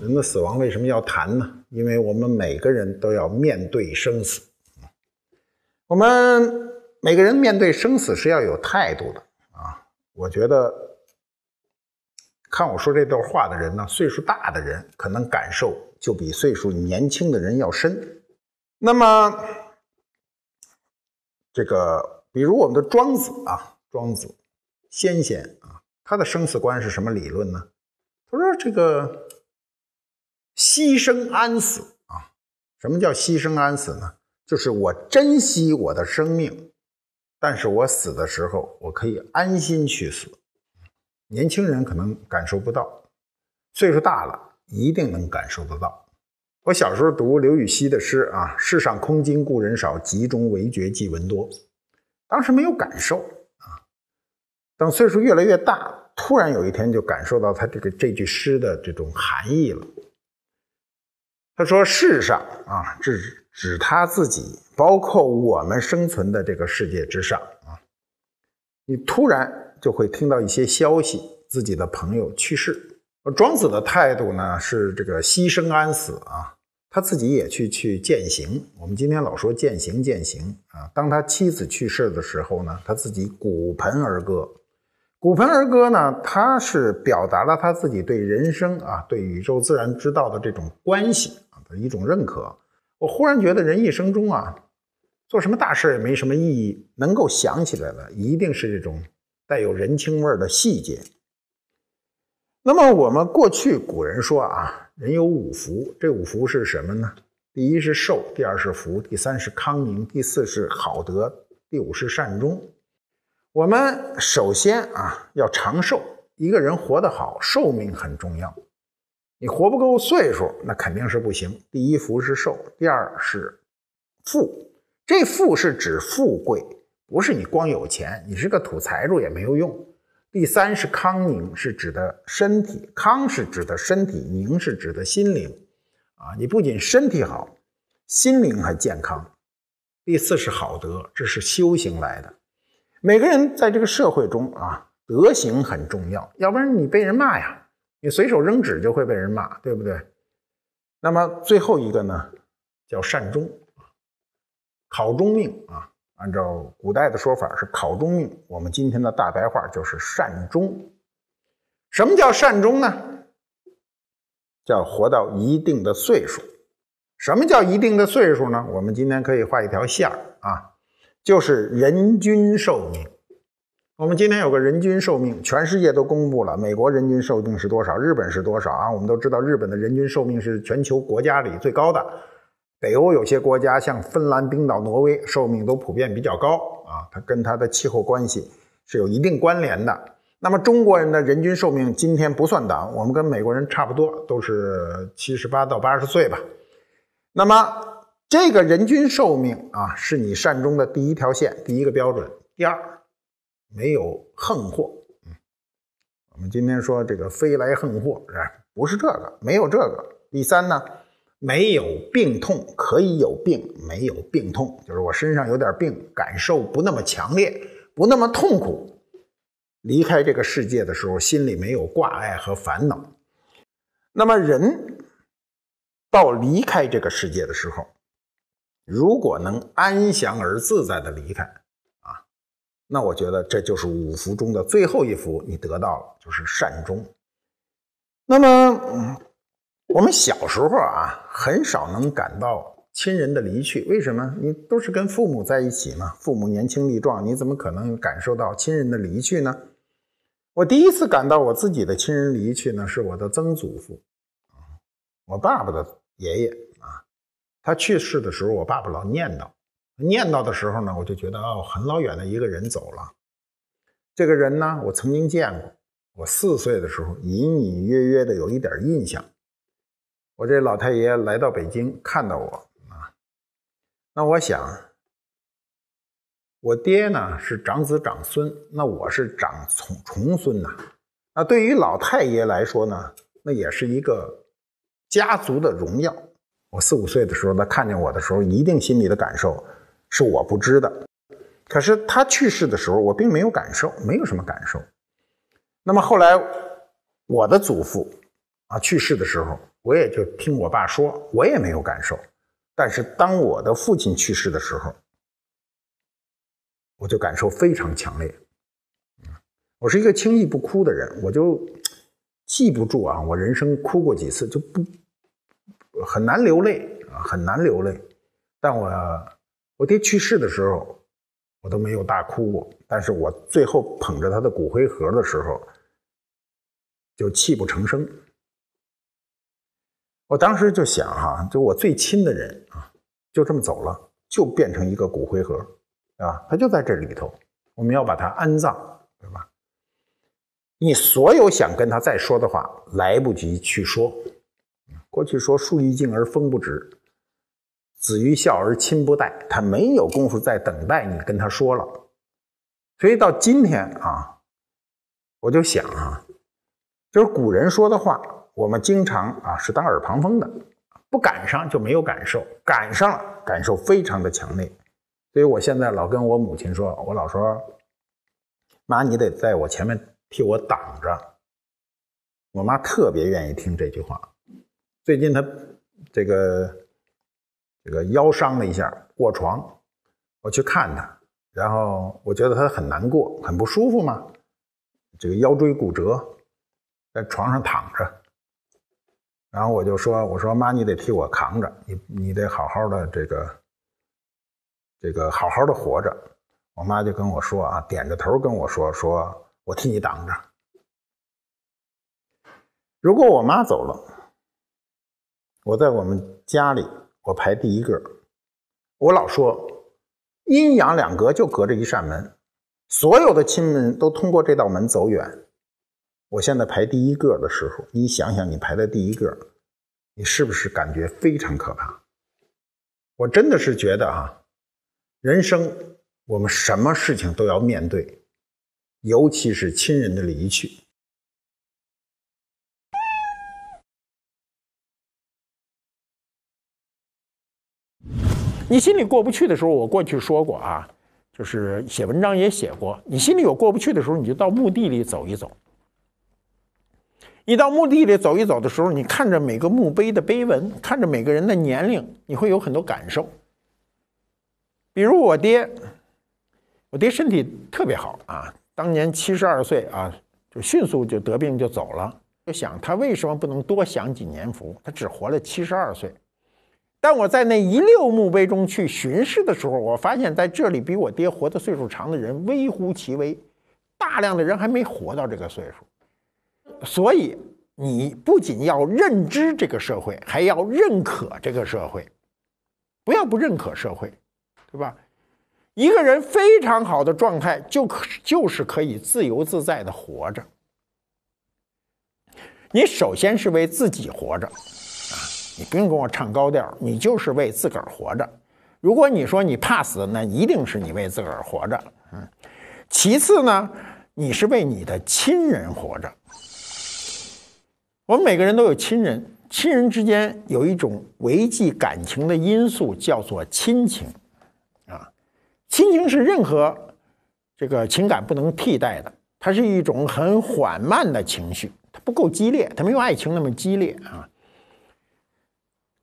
人的死亡为什么要谈呢？因为我们每个人都要面对生死，我们每个人面对生死是要有态度的啊。我觉得看我说这段话的人呢，岁数大的人可能感受就比岁数年轻的人要深。那么这个，比如我们的庄子啊，庄子先贤啊，他的生死观是什么理论呢？他说这个。牺牲安死啊？什么叫牺牲安死呢？就是我珍惜我的生命，但是我死的时候，我可以安心去死。年轻人可能感受不到，岁数大了，一定能感受得到。我小时候读刘禹锡的诗啊，“世上空今故人少，集中惟绝句文多”，当时没有感受啊。等岁数越来越大，突然有一天就感受到他这个这句诗的这种含义了。他说：“世上啊，指指他自己，包括我们生存的这个世界之上啊，你突然就会听到一些消息，自己的朋友去世。庄子的态度呢是这个‘牺牲安死’啊，他自己也去去践行。我们今天老说践行，践行啊。当他妻子去世的时候呢，他自己鼓盆而歌。鼓盆而歌呢，他是表达了他自己对人生啊，对宇宙自然之道的这种关系。”一种认可，我忽然觉得人一生中啊，做什么大事也没什么意义，能够想起来的一定是这种带有人情味的细节。那么我们过去古人说啊，人有五福，这五福是什么呢？第一是寿，第二是福，第三是康宁，第四是好德，第五是善终。我们首先啊要长寿，一个人活得好，寿命很重要。你活不够岁数，那肯定是不行。第一福是寿，第二是富，这富是指富贵，不是你光有钱，你是个土财主也没有用。第三是康宁，是指的身体，康是指的身体，宁是指的心灵，啊，你不仅身体好，心灵还健康。第四是好德，这是修行来的。每个人在这个社会中啊，德行很重要，要不然你被人骂呀。你随手扔纸就会被人骂，对不对？那么最后一个呢，叫善终，考中命啊。按照古代的说法是考中命，我们今天的大白话就是善终。什么叫善终呢？叫活到一定的岁数。什么叫一定的岁数呢？我们今天可以画一条线啊，就是人均寿命。我们今天有个人均寿命，全世界都公布了。美国人均寿命是多少？日本是多少啊？我们都知道，日本的人均寿命是全球国家里最高的。北欧有些国家，像芬兰、冰岛、挪威，寿命都普遍比较高啊。它跟它的气候关系是有一定关联的。那么中国人的人均寿命今天不算短，我们跟美国人差不多，都是七十八到八十岁吧。那么这个人均寿命啊，是你善终的第一条线，第一个标准。第二。没有横祸，嗯，我们今天说这个飞来横祸是吧？不是这个，没有这个。第三呢，没有病痛，可以有病，没有病痛，就是我身上有点病，感受不那么强烈，不那么痛苦。离开这个世界的时候，心里没有挂碍和烦恼。那么人到离开这个世界的时候，如果能安详而自在的离开。那我觉得这就是五福中的最后一福，你得到了就是善终。那么我们小时候啊，很少能感到亲人的离去，为什么？你都是跟父母在一起嘛，父母年轻力壮，你怎么可能感受到亲人的离去呢？我第一次感到我自己的亲人离去呢，是我的曾祖父，我爸爸的爷爷啊，他去世的时候，我爸爸老念叨。念叨的时候呢，我就觉得哦，很老远的一个人走了。这个人呢，我曾经见过。我四岁的时候，隐隐约约的有一点印象。我这老太爷来到北京，看到我啊，那我想，我爹呢是长子长孙，那我是长重重孙呐。那对于老太爷来说呢，那也是一个家族的荣耀。我四五岁的时候，他看见我的时候，一定心里的感受。是我不知的，可是他去世的时候，我并没有感受，没有什么感受。那么后来，我的祖父啊去世的时候，我也就听我爸说，我也没有感受。但是当我的父亲去世的时候，我就感受非常强烈。我是一个轻易不哭的人，我就记不住啊，我人生哭过几次，就不很难流泪啊，很难流泪。但我。我爹去世的时候，我都没有大哭过。但是我最后捧着他的骨灰盒的时候，就泣不成声。我当时就想，哈，就我最亲的人啊，就这么走了，就变成一个骨灰盒，啊，他就在这里头，我们要把他安葬，对吧？你所有想跟他再说的话，来不及去说。过去说“树欲静而风不止”。子欲孝而亲不待，他没有功夫在等待你跟他说了。所以到今天啊，我就想啊，就是古人说的话，我们经常啊是当耳旁风的，不赶上就没有感受，赶上了感受非常的强烈。所以我现在老跟我母亲说，我老说妈，你得在我前面替我挡着。我妈特别愿意听这句话。最近她这个。这个腰伤了一下，卧床。我去看他，然后我觉得他很难过，很不舒服嘛。这个腰椎骨折，在床上躺着。然后我就说：“我说妈，你得替我扛着，你你得好好的这个这个好好的活着。”我妈就跟我说：“啊，点着头跟我说说，我替你挡着。如果我妈走了，我在我们家里。”我排第一个，我老说阴阳两隔就隔着一扇门，所有的亲人都通过这道门走远。我现在排第一个的时候，你想想你排在第一个，你是不是感觉非常可怕？我真的是觉得啊，人生我们什么事情都要面对，尤其是亲人的离去。你心里过不去的时候，我过去说过啊，就是写文章也写过。你心里有过不去的时候，你就到墓地里走一走。你到墓地里走一走的时候，你看着每个墓碑的碑文，看着每个人的年龄，你会有很多感受。比如我爹，我爹身体特别好啊，当年七十二岁啊，就迅速就得病就走了。就想他为什么不能多享几年福？他只活了七十二岁。但我在那一溜墓碑中去巡视的时候，我发现在这里比我爹活的岁数长的人微乎其微，大量的人还没活到这个岁数。所以，你不仅要认知这个社会，还要认可这个社会，不要不认可社会，对吧？一个人非常好的状态，就可就是可以自由自在的活着。你首先是为自己活着。你不用跟我唱高调，你就是为自个儿活着。如果你说你怕死，那一定是你为自个儿活着。嗯，其次呢，你是为你的亲人活着。我们每个人都有亲人，亲人之间有一种维系感情的因素，叫做亲情。啊，亲情是任何这个情感不能替代的，它是一种很缓慢的情绪，它不够激烈，它没有爱情那么激烈啊。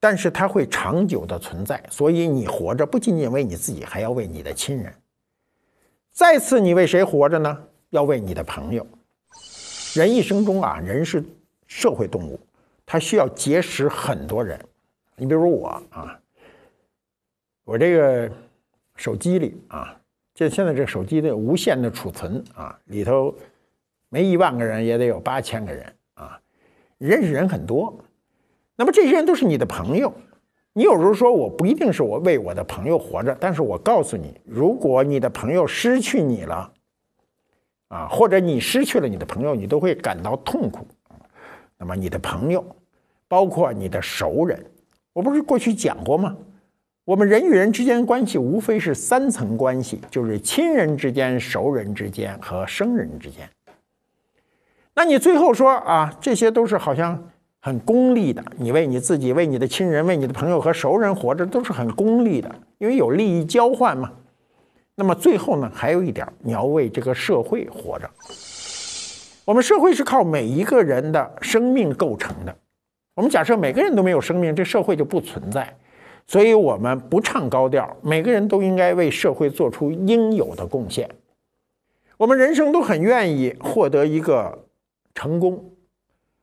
但是它会长久的存在，所以你活着不仅仅为你自己，还要为你的亲人。再次，你为谁活着呢？要为你的朋友。人一生中啊，人是社会动物，他需要结识很多人。你比如我啊，我这个手机里啊，这现在这手机的无限的储存啊，里头没一万个人也得有八千个人啊，认识人很多。那么这些人都是你的朋友，你有时候说我不一定是我为我的朋友活着，但是我告诉你，如果你的朋友失去你了，啊，或者你失去了你的朋友，你都会感到痛苦。那么你的朋友，包括你的熟人，我不是过去讲过吗？我们人与人之间关系无非是三层关系，就是亲人之间、熟人之间和生人之间。那你最后说啊，这些都是好像。很功利的，你为你自己、为你的亲人、为你的朋友和熟人活着，都是很功利的，因为有利益交换嘛。那么最后呢，还有一点，你要为这个社会活着。我们社会是靠每一个人的生命构成的。我们假设每个人都没有生命，这社会就不存在。所以我们不唱高调，每个人都应该为社会做出应有的贡献。我们人生都很愿意获得一个成功。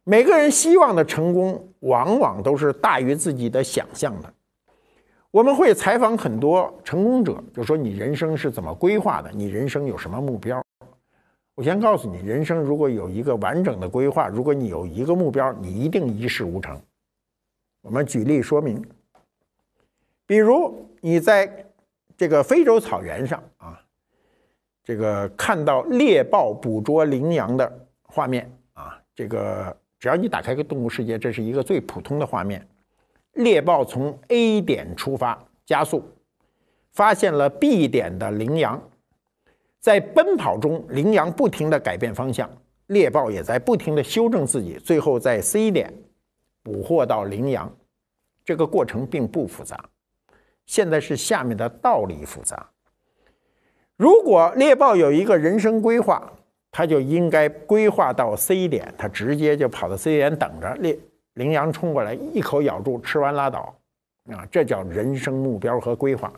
每个人希望的成功，往往都是大于自己的想象的。我们会采访很多成功者，就说你人生是怎么规划的，你人生有什么目标？我先告诉你，人生如果有一个完整的规划，如果你有一个目标，你一定一事无成。我们举例说明，比如你在这个非洲草原上啊，这个看到猎豹捕捉羚羊的画面啊，这个。只要你打开一个动物世界，这是一个最普通的画面：猎豹从 A 点出发加速，发现了 B 点的羚羊，在奔跑中，羚羊不停的改变方向，猎豹也在不停的修正自己，最后在 C 点捕获到羚羊。这个过程并不复杂，现在是下面的道理复杂。如果猎豹有一个人生规划。他就应该规划到 C 点，他直接就跑到 C 点等着，猎羚羊冲过来，一口咬住，吃完拉倒，啊，这叫人生目标和规划。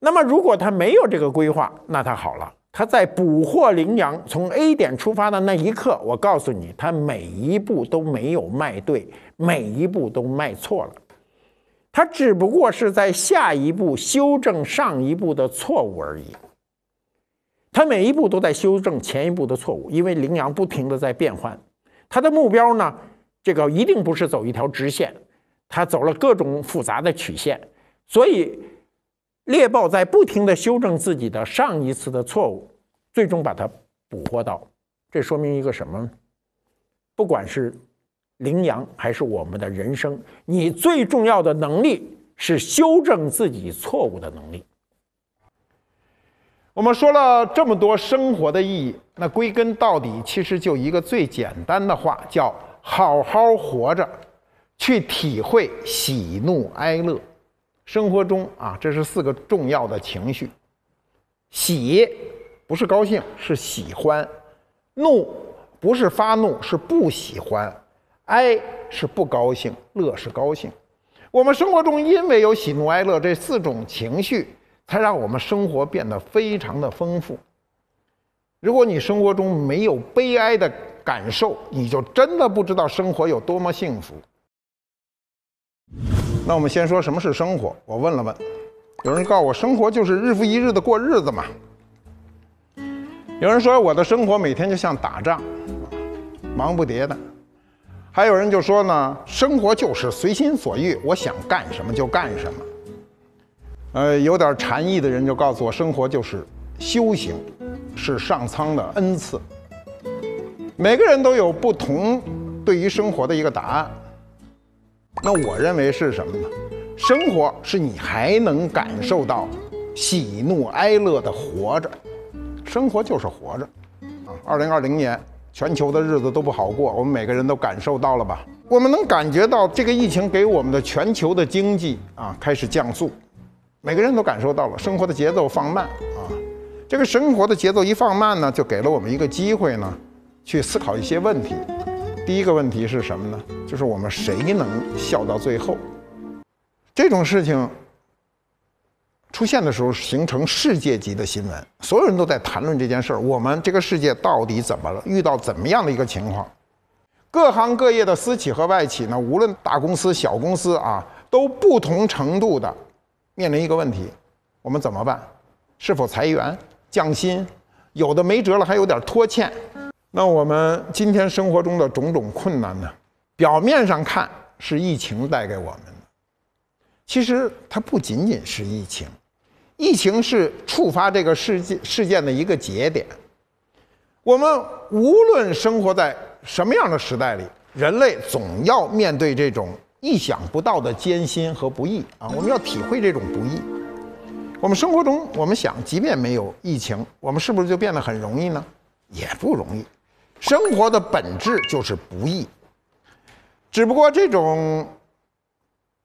那么，如果他没有这个规划，那他好了。他在捕获羚羊从 A 点出发的那一刻，我告诉你，他每一步都没有迈对，每一步都迈错了。他只不过是在下一步修正上一步的错误而已。他每一步都在修正前一步的错误，因为羚羊不停地在变换，它的目标呢，这个一定不是走一条直线，它走了各种复杂的曲线，所以猎豹在不停地修正自己的上一次的错误，最终把它捕获到。这说明一个什么？不管是羚羊还是我们的人生，你最重要的能力是修正自己错误的能力。我们说了这么多生活的意义，那归根到底其实就一个最简单的话，叫好好活着，去体会喜怒哀乐。生活中啊，这是四个重要的情绪：喜不是高兴，是喜欢；怒不是发怒，是不喜欢；哀是不高兴，乐是高兴。我们生活中因为有喜怒哀乐这四种情绪。它让我们生活变得非常的丰富。如果你生活中没有悲哀的感受，你就真的不知道生活有多么幸福。那我们先说什么是生活。我问了问，有人告诉我，生活就是日复一日的过日子嘛。有人说我的生活每天就像打仗，忙不迭的。还有人就说呢，生活就是随心所欲，我想干什么就干什么。呃，有点禅意的人就告诉我，生活就是修行，是上苍的恩赐。每个人都有不同对于生活的一个答案。那我认为是什么呢？生活是你还能感受到喜怒哀乐的活着。生活就是活着。啊，二零二零年全球的日子都不好过，我们每个人都感受到了吧？我们能感觉到这个疫情给我们的全球的经济啊开始降速。每个人都感受到了生活的节奏放慢啊，这个生活的节奏一放慢呢，就给了我们一个机会呢，去思考一些问题。第一个问题是什么呢？就是我们谁能笑到最后？这种事情出现的时候，形成世界级的新闻，所有人都在谈论这件事儿。我们这个世界到底怎么了？遇到怎么样的一个情况？各行各业的私企和外企呢，无论大公司、小公司啊，都不同程度的。面临一个问题，我们怎么办？是否裁员降薪？有的没辙了，还有点拖欠。那我们今天生活中的种种困难呢？表面上看是疫情带给我们的，其实它不仅仅是疫情，疫情是触发这个事件事件的一个节点。我们无论生活在什么样的时代里，人类总要面对这种。意想不到的艰辛和不易啊！我们要体会这种不易。我们生活中，我们想，即便没有疫情，我们是不是就变得很容易呢？也不容易。生活的本质就是不易，只不过这种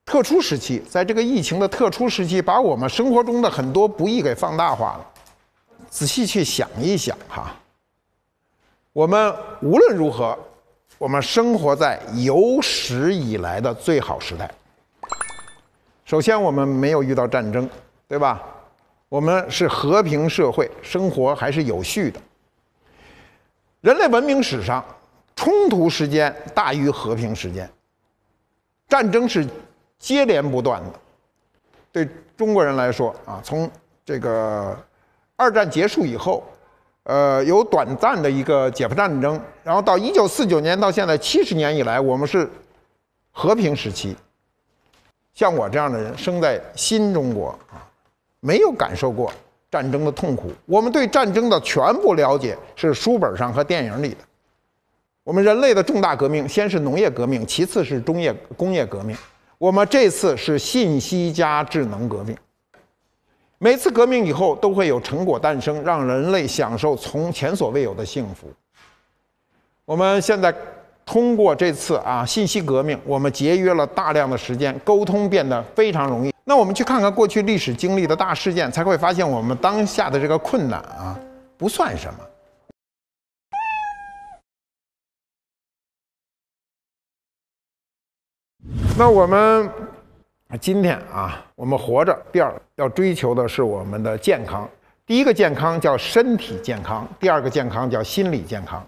特殊时期，在这个疫情的特殊时期，把我们生活中的很多不易给放大化了。仔细去想一想哈，我们无论如何。我们生活在有史以来的最好时代。首先，我们没有遇到战争，对吧？我们是和平社会，生活还是有序的。人类文明史上，冲突时间大于和平时间，战争是接连不断的。对中国人来说啊，从这个二战结束以后。呃，有短暂的一个解放战争，然后到一九四九年到现在七十年以来，我们是和平时期。像我这样的人，生在新中国啊，没有感受过战争的痛苦。我们对战争的全部了解是书本上和电影里的。我们人类的重大革命，先是农业革命，其次是中业工业革命，我们这次是信息加智能革命。每次革命以后都会有成果诞生，让人类享受从前所未有的幸福。我们现在通过这次啊信息革命，我们节约了大量的时间，沟通变得非常容易。那我们去看看过去历史经历的大事件，才会发现我们当下的这个困难啊不算什么。那我们。今天啊，我们活着，第二要追求的是我们的健康。第一个健康叫身体健康，第二个健康叫心理健康。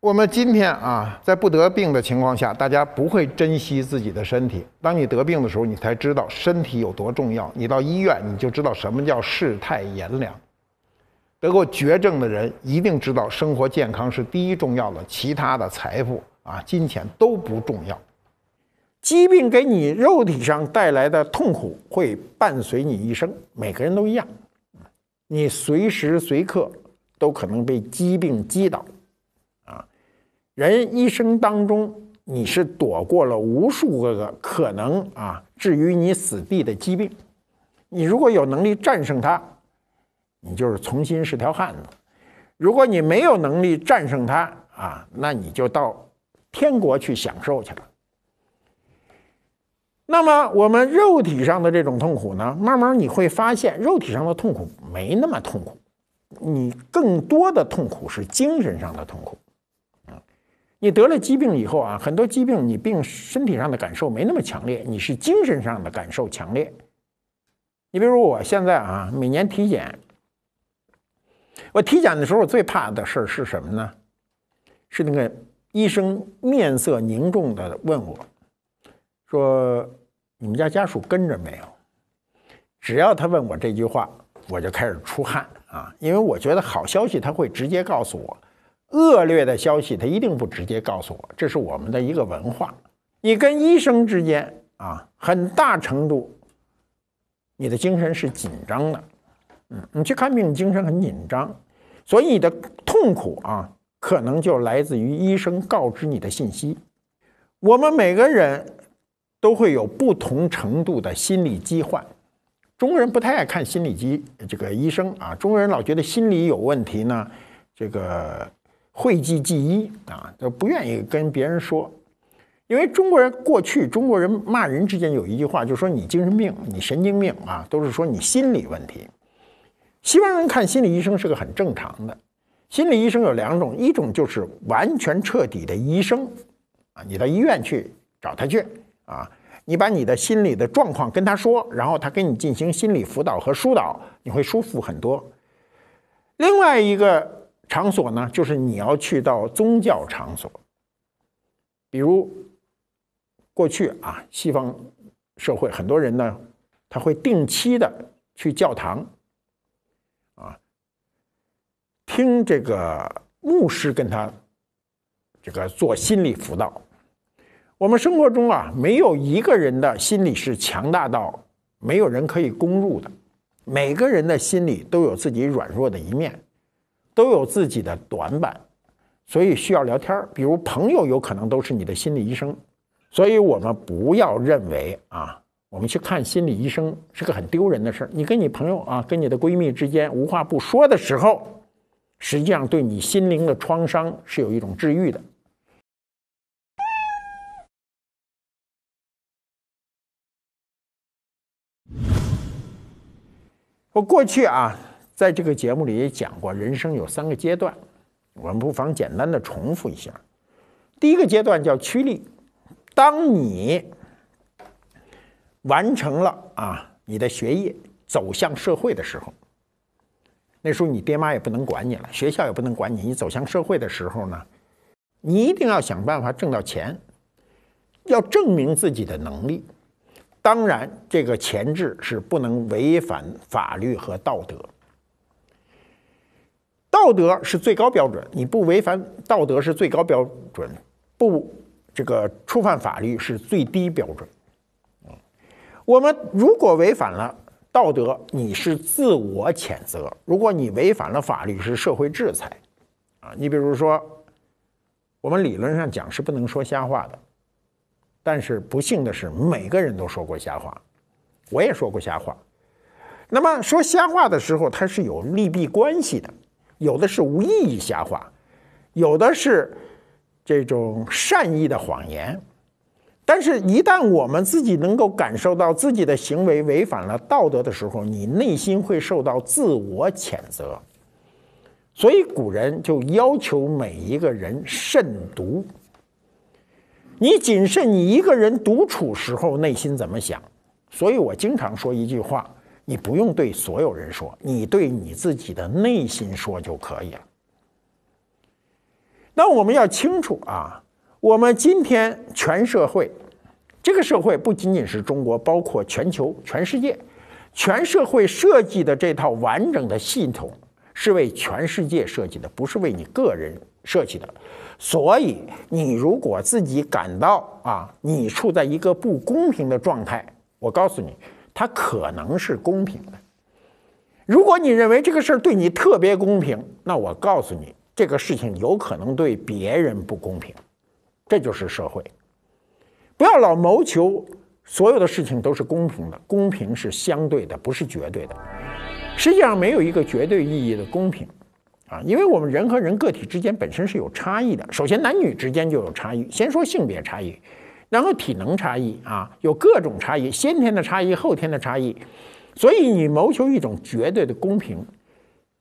我们今天啊，在不得病的情况下，大家不会珍惜自己的身体。当你得病的时候，你才知道身体有多重要。你到医院，你就知道什么叫世态炎凉。得过绝症的人一定知道，生活健康是第一重要的，其他的财富啊、金钱都不重要。疾病给你肉体上带来的痛苦会伴随你一生，每个人都一样。你随时随刻都可能被疾病击倒。啊，人一生当中，你是躲过了无数个个可能啊，置于你死地的疾病。你如果有能力战胜它，你就是重新是条汉子；如果你没有能力战胜它啊，那你就到天国去享受去了。那么我们肉体上的这种痛苦呢？慢慢你会发现，肉体上的痛苦没那么痛苦，你更多的痛苦是精神上的痛苦。啊，你得了疾病以后啊，很多疾病你病身体上的感受没那么强烈，你是精神上的感受强烈。你比如我现在啊，每年体检，我体检的时候最怕的事是什么呢？是那个医生面色凝重的问我。说你们家家属跟着没有？只要他问我这句话，我就开始出汗啊，因为我觉得好消息他会直接告诉我，恶劣的消息他一定不直接告诉我。这是我们的一个文化。你跟医生之间啊，很大程度你的精神是紧张的。嗯，你去看病，精神很紧张，所以你的痛苦啊，可能就来自于医生告知你的信息。我们每个人。都会有不同程度的心理疾患。中国人不太爱看心理疾这个医生啊，中国人老觉得心理有问题呢，这个讳疾忌医啊，都不愿意跟别人说。因为中国人过去，中国人骂人之间有一句话，就是说你精神病，你神经病啊，都是说你心理问题。西方人看心理医生是个很正常的。心理医生有两种，一种就是完全彻底的医生啊，你到医院去找他去啊。你把你的心理的状况跟他说，然后他给你进行心理辅导和疏导，你会舒服很多。另外一个场所呢，就是你要去到宗教场所，比如过去啊，西方社会很多人呢，他会定期的去教堂，啊，听这个牧师跟他这个做心理辅导。我们生活中啊，没有一个人的心理是强大到没有人可以攻入的。每个人的心理都有自己软弱的一面，都有自己的短板，所以需要聊天儿。比如朋友有可能都是你的心理医生，所以我们不要认为啊，我们去看心理医生是个很丢人的事儿。你跟你朋友啊，跟你的闺蜜之间无话不说的时候，实际上对你心灵的创伤是有一种治愈的。我过去啊，在这个节目里也讲过，人生有三个阶段，我们不妨简单的重复一下。第一个阶段叫“趋利”，当你完成了啊你的学业，走向社会的时候，那时候你爹妈也不能管你了，学校也不能管你，你走向社会的时候呢，你一定要想办法挣到钱，要证明自己的能力。当然，这个前置是不能违反法律和道德。道德是最高标准，你不违反道德是最高标准，不这个触犯法律是最低标准。啊，我们如果违反了道德，你是自我谴责；如果你违反了法律，是社会制裁。啊，你比如说，我们理论上讲是不能说瞎话的。但是不幸的是，每个人都说过瞎话，我也说过瞎话。那么说瞎话的时候，它是有利弊关系的，有的是无意义瞎话，有的是这种善意的谎言。但是，一旦我们自己能够感受到自己的行为违反了道德的时候，你内心会受到自我谴责。所以，古人就要求每一个人慎独。你谨慎，你一个人独处时候内心怎么想？所以我经常说一句话：你不用对所有人说，你对你自己的内心说就可以了。那我们要清楚啊，我们今天全社会，这个社会不仅仅是中国，包括全球、全世界，全社会设计的这套完整的系统是为全世界设计的，不是为你个人。设计的，所以你如果自己感到啊，你处在一个不公平的状态，我告诉你，它可能是公平的。如果你认为这个事儿对你特别公平，那我告诉你，这个事情有可能对别人不公平。这就是社会，不要老谋求所有的事情都是公平的，公平是相对的，不是绝对的。实际上，没有一个绝对意义的公平。啊，因为我们人和人个体之间本身是有差异的。首先，男女之间就有差异，先说性别差异，然后体能差异啊，有各种差异，先天的差异，后天的差异。所以，你谋求一种绝对的公平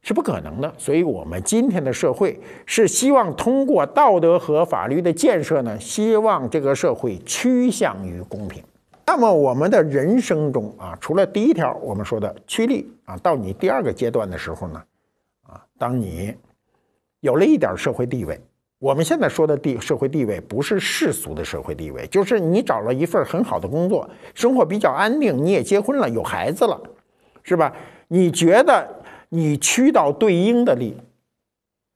是不可能的。所以我们今天的社会是希望通过道德和法律的建设呢，希望这个社会趋向于公平。那么，我们的人生中啊，除了第一条我们说的趋利啊，到你第二个阶段的时候呢？当你有了一点社会地位，我们现在说的地社会地位，不是世俗的社会地位，就是你找了一份很好的工作，生活比较安定，你也结婚了，有孩子了，是吧？你觉得你趋到对应的力，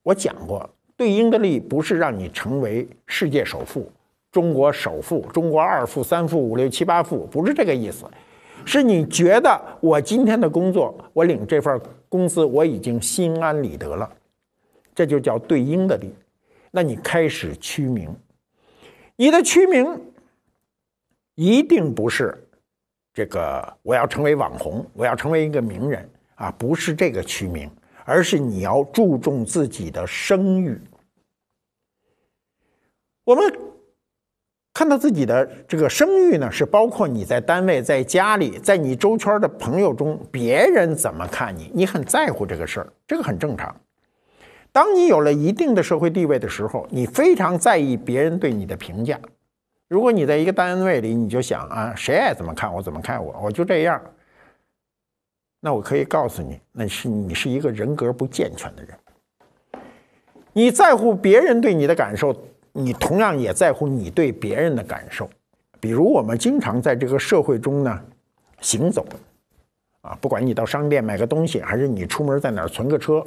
我讲过，对应的力不是让你成为世界首富、中国首富、中国二富、三富、五六七八富，不是这个意思。是你觉得我今天的工作，我领这份工资，我已经心安理得了，这就叫对应的力。那你开始趋名，你的趋名一定不是这个，我要成为网红，我要成为一个名人啊，不是这个趋名，而是你要注重自己的声誉。我们。看到自己的这个声誉呢，是包括你在单位、在家里、在你周圈的朋友中，别人怎么看你，你很在乎这个事儿，这个很正常。当你有了一定的社会地位的时候，你非常在意别人对你的评价。如果你在一个单位里，你就想啊，谁爱怎么看我怎么看我，我就这样。那我可以告诉你，那是你是一个人格不健全的人。你在乎别人对你的感受。你同样也在乎你对别人的感受，比如我们经常在这个社会中呢行走，啊，不管你到商店买个东西，还是你出门在哪儿存个车，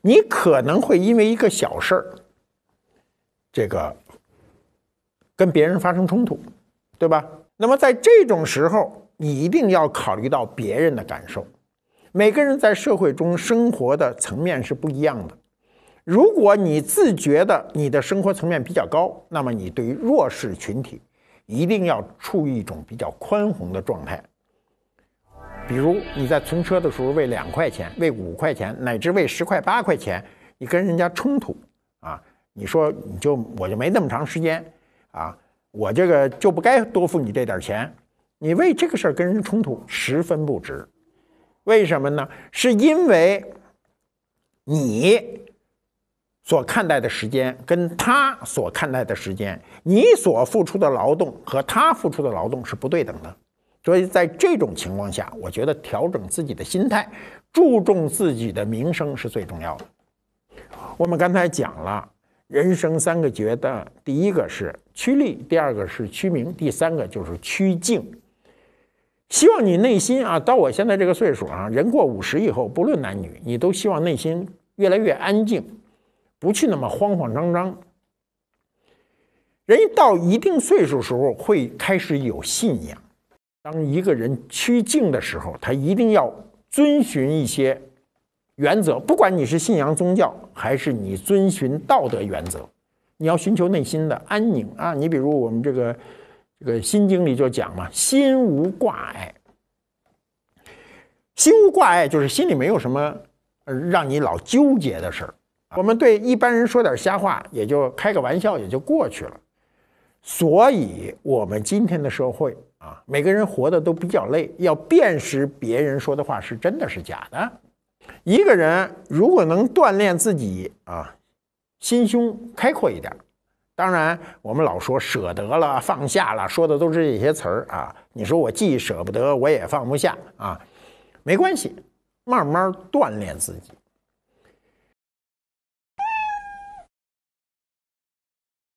你可能会因为一个小事儿，这个跟别人发生冲突，对吧？那么在这种时候，你一定要考虑到别人的感受。每个人在社会中生活的层面是不一样的。如果你自觉的你的生活层面比较高，那么你对于弱势群体，一定要处于一种比较宽宏的状态。比如你在存车的时候，为两块钱、为五块钱，乃至为十块、八块钱，你跟人家冲突啊，你说你就我就没那么长时间啊，我这个就不该多付你这点钱，你为这个事儿跟人冲突十分不值。为什么呢？是因为你。所看待的时间跟他所看待的时间，你所付出的劳动和他付出的劳动是不对等的，所以在这种情况下，我觉得调整自己的心态，注重自己的名声是最重要的。我们刚才讲了人生三个觉得，第一个是趋利，第二个是趋名，第三个就是趋静。希望你内心啊，到我现在这个岁数啊，人过五十以后，不论男女，你都希望内心越来越安静。不去那么慌慌张张，人到一定岁数时候，会开始有信仰。当一个人趋静的时候，他一定要遵循一些原则，不管你是信仰宗教，还是你遵循道德原则，你要寻求内心的安宁啊！你比如我们这个这个《心经》里就讲嘛，“心无挂碍”，心无挂碍就是心里没有什么让你老纠结的事儿。我们对一般人说点瞎话，也就开个玩笑，也就过去了。所以，我们今天的社会啊，每个人活的都比较累，要辨识别人说的话是真的是假的。一个人如果能锻炼自己啊，心胸开阔一点。当然，我们老说舍得了、放下了，说的都是这些词儿啊。你说我既舍不得，我也放不下啊，没关系，慢慢锻炼自己。